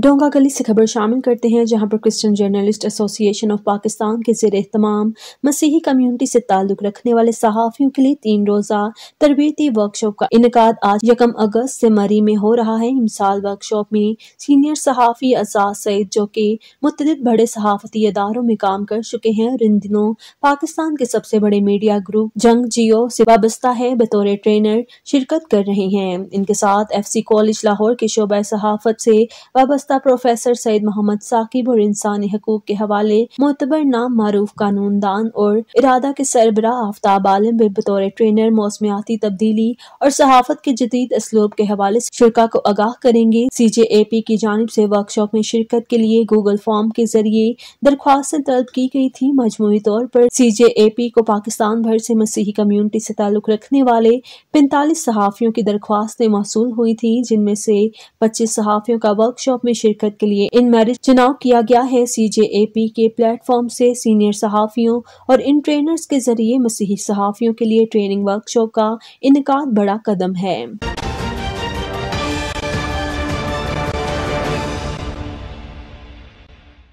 डोंगा गली से खबर शामिल करते हैं जहां पर Christian journalist association of Pakistan के जेर अहतमाम मसीही कम्युनिटी से ताल्लुक रखने वाले सहाफ़ियों के लिए तीन रोज़ा तरबती वर्कशॉप का इनका आज यकम अगस्त से मरी में हो रहा है इमसाल वर्कशॉप में सीनियर सहाफ़ी आजाद सईद जो कि मुतद बड़े सहाफ़ती इदारों में काम कर चुके हैं और इन दिनों पाकिस्तान के सबसे बड़े मीडिया ग्रुप जंग जियो से वाबस्ता है बतौर ट्रेनर शिरकत कर रहे हैं इनके साथ एफ सी कॉलेज लाहौर के शोबा सहाफ़त से वाबस्ता वस्ता प्रोफेसर सईद मोहम्मद साकिब और इंसानी हकूक के हवाले मोतबर नाम मारूफ कानून दान और इरादा के सरबरा आफ्ताब आलम भी बतौर ट्रेनर मौसमियाती तब्दीली और सहाफत के जदीद इसलूब के हवाले ऐसी शुरा को आगाह करेंगे सी जे ए पी की जानब ऐसी वर्कशॉप में शिरकत के लिए गूगल फॉर्म के जरिए दरख्वास्तें तलब की गई थी मजमू तौर पर सी जे ए पी को पाकिस्तान भर से मसीही कम्यूनिटी से ताल्लुक रखने वाले पैंतालीस सहाफियों की दरख्वास्तें मौसू हुई थी जिनमें से पच्चीस सहाफियों का वर्कशॉप में में शिरकत के लिए इन मैरिज चुनाव किया गया है सी जे ए पी के प्लेटफॉर्म से सीनियर सहाफ़ियों और इन ट्रेनर्स के जरिए मसीही सहाफ़ियों के लिए ट्रेनिंग वर्कशॉप का इनका बड़ा कदम है